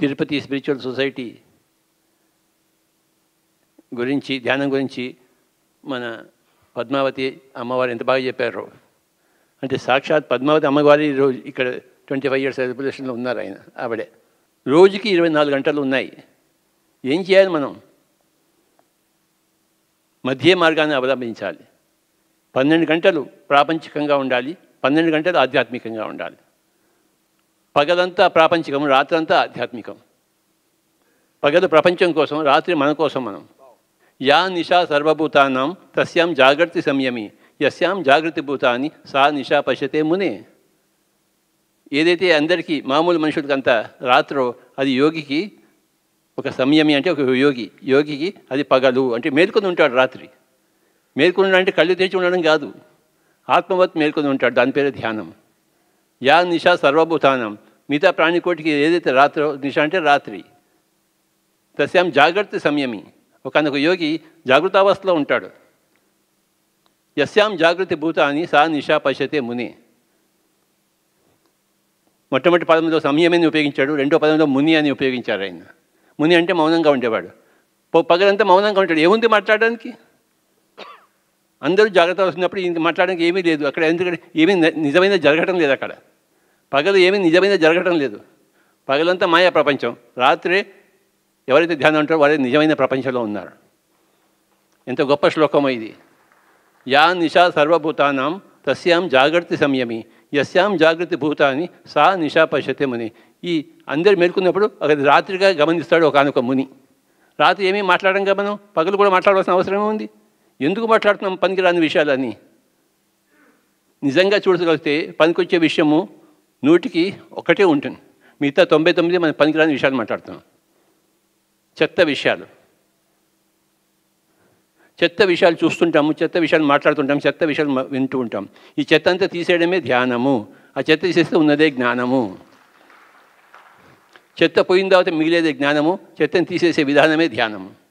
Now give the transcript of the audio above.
Tirupati spiritual society గురించి ధ్యానం గురించి మన పద్మావతి అమ్మవారు ఎంత బాగా చెప్పారు అంటే సాక్షాత్ పద్మావతి అమ్మవారి రోజు ఇక్కడ ట్వంటీ ఫైవ్ ఇయర్స్ సెలబ్రేషన్లో ఉన్నారు ఆయన ఆవిడే రోజుకి ఇరవై నాలుగు గంటలు ఉన్నాయి ఏం చేయాలి మనం మధ్య మార్గాన్ని అవలంబించాలి పన్నెండు గంటలు ప్రాపంచికంగా ఉండాలి పన్నెండు గంటలు ఆధ్యాత్మికంగా ఉండాలి పగలంతా ప్రాపంచికం రాత్రంతా ఆధ్యాత్మికం పగలు ప్రపంచం కోసం రాత్రి మన కోసం మనం యా నిషా సర్వభూతానం తస్యాం జాగ్రత్త సంయమి యస్యాం జాగ్రత్త భూతాన్ని సా నిషా పశ్యతే మునే ఏదైతే అందరికీ మామూలు మనుషులకంతా రాత్రో అది యోగికి ఒక సంయమి అంటే ఒక యోగి యోగికి అది పగలు అంటే మేల్కొని ఉంటాడు రాత్రి మేల్కొని అంటే కళ్ళు తెరిచి ఉండడం కాదు ఆత్మవత్ మేల్కొని ఉంటాడు దాని పేరే ధ్యానం యా నిషా సర్వభూతానం మిగతా ప్రాణికోటికి ఏదైతే రాత్రి నిష అంటే రాత్రి తస్యాం జాగ్రత్త సంయమి ఒకనొక యోగి జాగృతావస్థలో ఉంటాడు యస్యాం జాగృతి భూతాన్ని సా నిషా పశ్యతే ముని మొట్టమొదటి పదంలో సంయమని ఉపయోగించాడు రెండో పదంలో ముని అని ఉపయోగించారు ఆయన ముని అంటే మౌనంగా ఉండేవాడు పగలంతా మౌనంగా ఉంటాడు ఏముంది మాట్లాడడానికి అందరూ జాగ్రత్త వస్తున్నప్పుడు ఇంక మాట్లాడడానికి ఏమీ లేదు అక్కడ ఎందుకంటే ఏమీ నిజమైన జరగటం లేదు అక్కడ పగలు ఏమీ నిజమైన జరగటం లేదు పగలంతా మాయా ప్రపంచం రాత్రి ఎవరైతే ధ్యానం ఉంటారో వారే నిజమైన ప్రపంచంలో ఉన్నారు ఎంత గొప్ప శ్లోకం ఇది యా నిషా సర్వభూతానాం తస్యాం జాగ్రత్త సంయమి యస్యాం జాగ్రత్త భూతాన్ని సా నిషా పశ్యతే ముని ఈ అందరు మేల్కున్నప్పుడు ఒక రాత్రిగా గమనిస్తాడు ఒక ముని రాత్రి ఏమీ మాట్లాడడం కదా మనం పగలు కూడా మాట్లాడవలసిన అవసరమే ఉంది ఎందుకు మాట్లాడుతున్నాం పనికిరాని విషయాలని నిజంగా చూడగలిగితే పనికొచ్చే విషయము నూటికి ఒకటే ఉంటుంది మిగతా తొంభై తొమ్మిది మనం పనికిరాని విషయాలు మాట్లాడుతున్నాం చెత్త విషయాలు చెత్త విషయాలు చూస్తుంటాము చెత్త విషయాలు మాట్లాడుతుంటాం చెత్త విషయాలు వింటూ ఉంటాం ఈ చెత్త అంతా తీసేయడమే ధ్యానము ఆ చెత్త తీసేస్తే ఉన్నదే జ్ఞానము చెత్త పోయిన తర్వాత మిగిలేదే జ్ఞానము చెత్తను తీసేసే విధానమే ధ్యానము